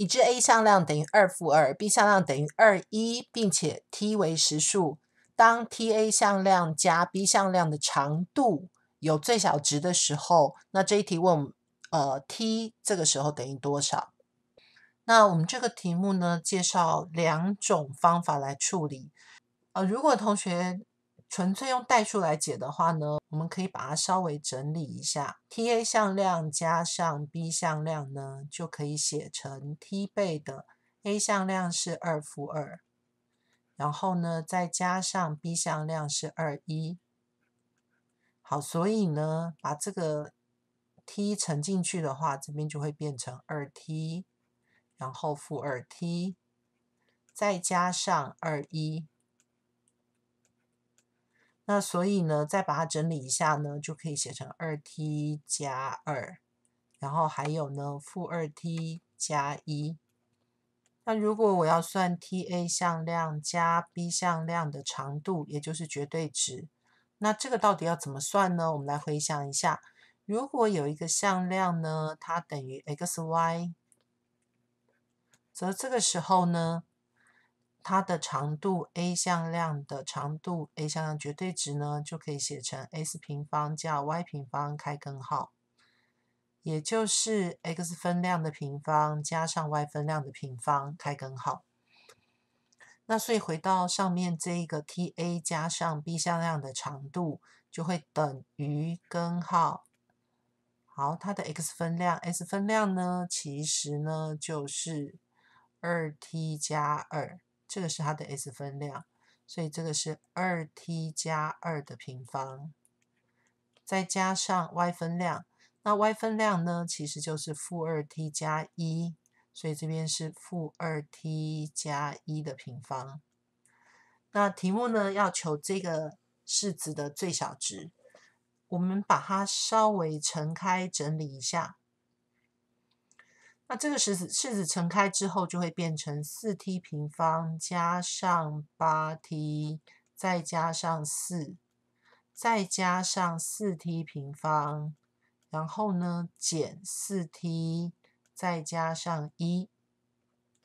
已知 a 向量等于二负二，b 向量等于二一，并且 t 为实数。当 t a 向量加 b 向量的长度有最小值的时候，那这一题问我们，呃，t 这个时候等于多少？那我们这个题目呢，介绍两种方法来处理。呃，如果同学。纯粹用代数来解的话呢，我们可以把它稍微整理一下。t a 向量加上 b 向量呢，就可以写成 t 倍的 a 向量是二负二，然后呢再加上 b 向量是二一。好，所以呢把这个 t 乘进去的话，这边就会变成二 t，然后负二 t 再加上二一。那所以呢，再把它整理一下呢，就可以写成二 t 加二，然后还有呢负二 t 加一。那如果我要算 t a 向量加 b 向量的长度，也就是绝对值，那这个到底要怎么算呢？我们来回想一下，如果有一个向量呢，它等于 x y，则这个时候呢？它的长度 a 向量的长度 a 向量绝对值呢，就可以写成 s 平方加 y 平方开根号，也就是 x 分量的平方加上 y 分量的平方开根号。那所以回到上面这一个 t a 加上 b 向量的长度就会等于根号。好，它的 x 分量 s 分量呢，其实呢就是二 t 加二。这个是它的 x 分量，所以这个是二 t 加二的平方，再加上 y 分量，那 y 分量呢，其实就是负二 t 加一，所以这边是负二 t 加一的平方。那题目呢，要求这个式子的最小值，我们把它稍微乘开整理一下。那这个式子，式子乘开之后就会变成四 t 平方加上八 t，再加上四，再加上四 t 平方，然后呢减四 t，再加上一。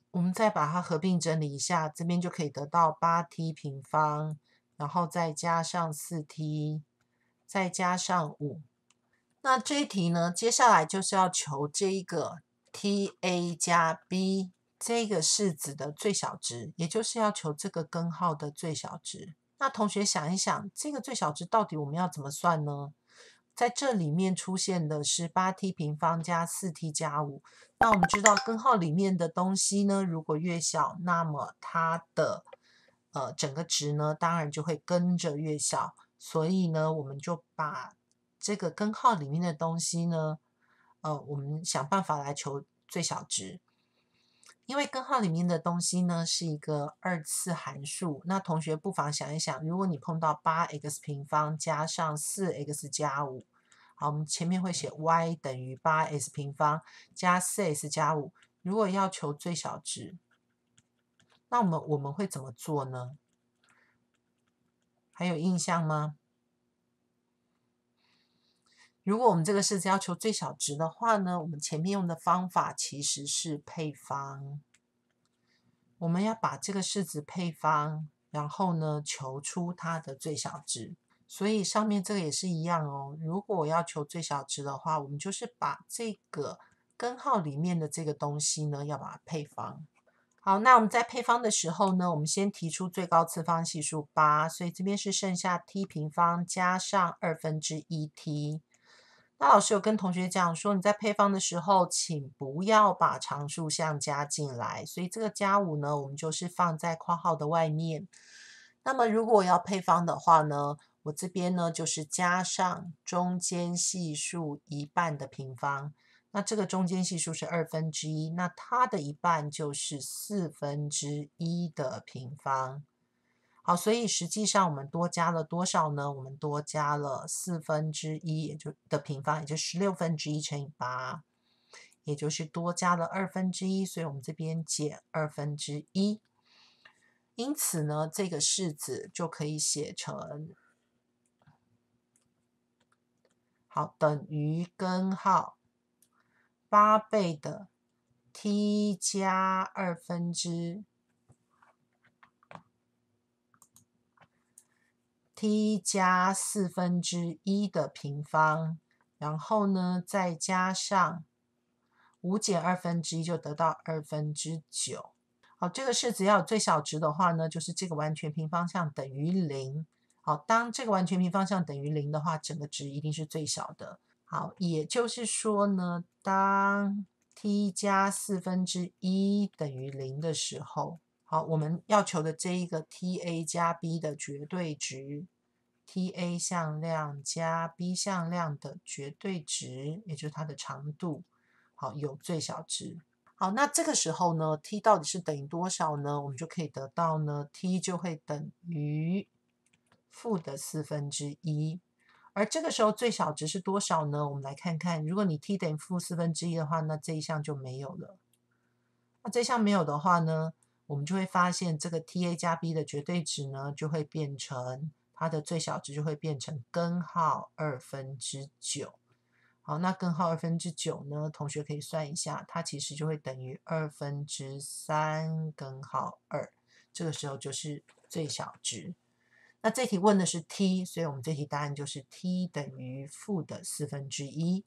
我们再把它合并整理一下，这边就可以得到八 t 平方，然后再加上四 t，再加上五。那这一题呢，接下来就是要求这一个。t a 加 b 这个式子的最小值，也就是要求这个根号的最小值。那同学想一想，这个最小值到底我们要怎么算呢？在这里面出现的是八 t 平方加四 t 加五。那我们知道根号里面的东西呢，如果越小，那么它的呃整个值呢，当然就会跟着越小。所以呢，我们就把这个根号里面的东西呢。呃，我们想办法来求最小值，因为根号里面的东西呢是一个二次函数。那同学不妨想一想，如果你碰到八 x 平方加上四 x 加五，好，我们前面会写 y 等于八 x 平方加四 x 加五。如果要求最小值，那我们我们会怎么做呢？还有印象吗？如果我们这个式子要求最小值的话呢，我们前面用的方法其实是配方。我们要把这个式子配方，然后呢求出它的最小值。所以上面这个也是一样哦。如果我要求最小值的话，我们就是把这个根号里面的这个东西呢，要把它配方。好，那我们在配方的时候呢，我们先提出最高次方系数八，所以这边是剩下 t 平方加上二分之一 t。那老师有跟同学讲说，你在配方的时候，请不要把常数项加进来。所以这个加五呢，我们就是放在括号的外面。那么如果要配方的话呢，我这边呢就是加上中间系数一半的平方。那这个中间系数是二分之一，那它的一半就是四分之一的平方。好，所以实际上我们多加了多少呢？我们多加了四分之一，也就的平方，也就十六分之一乘以八，也就是多加了二分之一，所以我们这边减二分之一。因此呢，这个式子就可以写成，好，等于根号八倍的 t 加二分之。t 加四分之一的平方，然后呢再加上五减二分之一，就得到二分之九。好，这个式子要最小值的话呢，就是这个完全平方项等于零。好，当这个完全平方项等于零的话，整个值一定是最小的。好，也就是说呢，当 t 加四分之一等于零的时候。好，我们要求的这一个 t a 加 b 的绝对值，t a 向量加 b 向量的绝对值，也就是它的长度。好，有最小值。好，那这个时候呢，t 到底是等于多少呢？我们就可以得到呢，t 就会等于负的四分之一。而这个时候最小值是多少呢？我们来看看，如果你 t 等于负四分之一的话，那这一项就没有了。那这项没有的话呢？我们就会发现，这个 t a 加 b 的绝对值呢，就会变成它的最小值，就会变成根号二分之九。好，那根号二分之九呢，同学可以算一下，它其实就会等于二分之三根号二。这个时候就是最小值。那这题问的是 t，所以我们这题答案就是 t 等于负的四分之一。